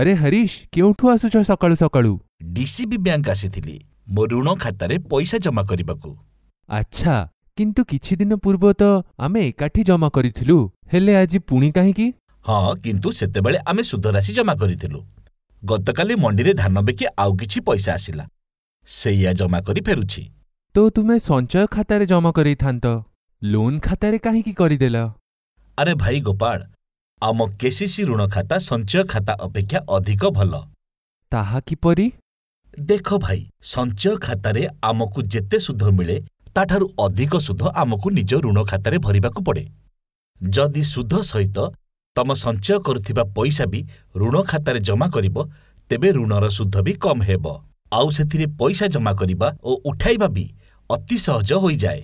ଆରେ ହରିଶ କେଉଁଠୁ ଆସୁଛ ସକାଳୁ ସକାଳୁ ଡିସିବି ବ୍ୟାଙ୍କ ଆସିଥିଲି ମୋ ଋଣ ଖାତାରେ ପଇସା ଜମା କରିବାକୁ ଆଚ୍ଛା କିନ୍ତୁ କିଛି ଦିନ ପୂର୍ବ ତ ଆମେ ଏକାଠି ଜମା କରିଥିଲୁ ହେଲେ ଆଜି ପୁଣି କାହିଁକି ହଁ କିନ୍ତୁ ସେତେବେଳେ ଆମେ ସୁଧରାଶି ଜମା କରିଥିଲୁ ଗତକାଲି ମଣ୍ଡିରେ ଧାନ ବିକି ଆଉ କିଛି ପଇସା ଆସିଲା ସେଇଆ ଜମା କରି ଫେରୁଛି ତ ତୁମେ ସଞ୍ଚୟ ଖାତାରେ ଜମା କରେଇଥାନ୍ତ ଲୋନ୍ ଖାତାରେ କାହିଁକି କରିଦେଲ ଆରେ ଭାଇ ଗୋପାଳ ଆମ କେସିସି ଋଣ ଖାତା ସଞ୍ଚୟ ଖାତା ଅପେକ୍ଷା ଅଧିକ ଭଲ ତାହା କିପରି ଦେଖ ଭାଇ ସଞ୍ଚୟ ଖାତାରେ ଆମକୁ ଯେତେ ସୁଧ ମିଳେ ତାଠାରୁ ଅଧିକ ସୁଧ ଆମକୁ ନିଜ ଋଣ ଖାତାରେ ଭରିବାକୁ ପଡ଼େ ଯଦି ସୁଧ ସହିତ ତମ ସଞ୍ଚୟ କରୁଥିବା ପଇସା ବି ଋଣ ଖାତାରେ ଜମା କରିବ ତେବେ ଋଣର ସୁଧ ବି କମ୍ ହେବ ଆଉ ସେଥିରେ ପଇସା ଜମା କରିବା ଓ ଉଠାଇବା ବି ଅତି ସହଜ ହୋଇଯାଏ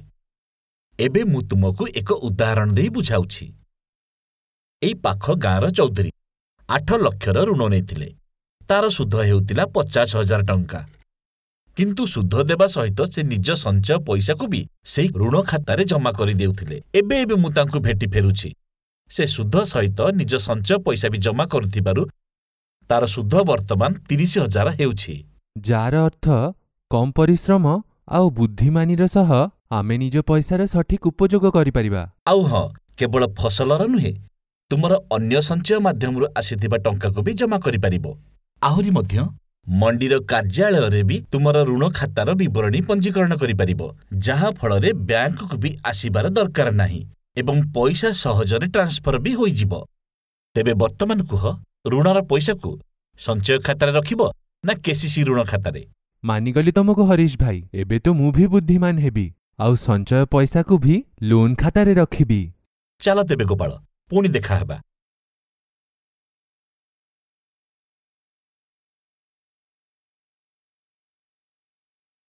ଏବେ ମୁଁ ତୁମକୁ ଏକ ଉଦାହରଣ ଦେଇ ବୁଝାଉଛି ଏଇ ପାଖ ଗାଁର ଚୌଧୁରୀ। ଆଠ ଲକ୍ଷର ଋଣ ନେଇଥିଲେ। ତାର ସୁଧ ହେଉଥିଲା ପଚାଶ ହଜାର ଟଙ୍କା। କିନ୍ତୁ ସୁଧ ଦେବା ସହିତ ସେ ନିଜ ସଞ୍ଚୟ ପଇସାକୁ ବି ସେଇ ଋଣ ଖାତାରେ ଜମା କରିଦେଉଥିଲେ। ଏବେ ଏବେ ମୁଁ ତାଙ୍କୁ ଭେଟି ଫେରୁଛି। ସେ ସୁଧ ସହିତ ନିଜ ସଞ୍ଚୟ ପଇସା ବି ଜମା କରୁଥିବାରୁ ତାର ସୁଧ ବର୍ତ୍ତମାନ ତିରିଶ ହଜାର ହେଉଛି। ଯାହାର ଅର୍ଥ କମ୍ ପରିଶ୍ରମ ଆଉ ବୁଦ୍ଧିମାନୀର ସହ ଆମେ ନିଜ ପଇସାର ସଠିକ୍ ଉପଯୋଗ କରିପାରିବା। ଆଉ ହଁ, କେବଳ ଫସଲର ନୁହେଁ, ତୁମର ଅନ୍ୟ ସଞ୍ଚୟ ମାଧ୍ୟମରୁ ଆସିଥିବା ଟଙ୍କାକୁ ବି ଜମା କରିପାରିବ ଆହୁରି ମଧ୍ୟ ମଣ୍ଡିର କାର୍ଯ୍ୟାଳୟରେ ବି ତୁମର ଋଣ ଖାତାର ବିବରଣୀ ପଞ୍ଜୀକରଣ କରିପାରିବ ଯାହାଫଳରେ ବ୍ୟାଙ୍କକୁ ବି ଆସିବାର ଦରକାର ନାହିଁ ଏବଂ ପଇସା ସହଜରେ ଟ୍ରାନ୍ସଫର ବି ହୋଇଯିବ ତେବେ ବର୍ତ୍ତମାନ କୁହ ଋଣର ପଇସାକୁ ସଞ୍ଚୟ ଖାତାରେ ରଖିବ ନା କେସିସି ଋଣ ଖାତାରେ ମାନିଗଲି ତମକୁ ହରିଶ ଭାଇ ଏବେ ତ ମୁଁ ବି ବୁଦ୍ଧିମାନ ହେବି ଆଉ ସଞ୍ଚୟ ପଇସାକୁ ବି ଲୋନ୍ ଖାତାରେ ରଖିବି ଚାଲ ତେବେ ଗୋପାଳ ପୁଣି ଦେଖାହେବା।